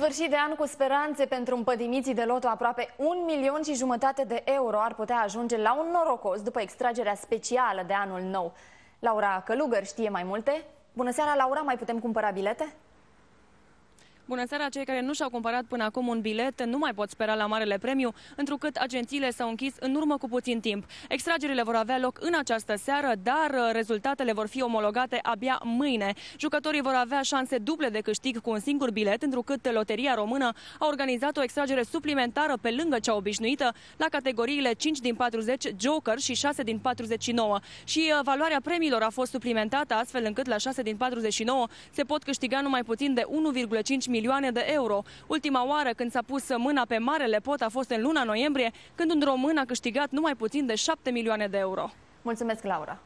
Sfârșit de an cu speranțe pentru împădimiții de loto, aproape un milion și jumătate de euro ar putea ajunge la un norocos după extragerea specială de anul nou. Laura Călugăr știe mai multe. Bună seara, Laura, mai putem cumpăra bilete? Bună seara! Cei care nu și-au cumpărat până acum un bilet nu mai pot spera la Marele Premiu, întrucât agențiile s-au închis în urmă cu puțin timp. Extragerile vor avea loc în această seară, dar uh, rezultatele vor fi omologate abia mâine. Jucătorii vor avea șanse duble de câștig cu un singur bilet, întrucât Loteria Română a organizat o extragere suplimentară pe lângă cea obișnuită la categoriile 5 din 40 Joker și 6 din 49. Și uh, valoarea premiilor a fost suplimentată astfel încât la 6 din 49 se pot câștiga numai puțin de 1,5 milioane milioane de euro. Ultima oară când s-a pus mâna pe Marele Pot a fost în luna noiembrie, când un român a câștigat numai puțin de 7 milioane de euro. Mulțumesc, Laura!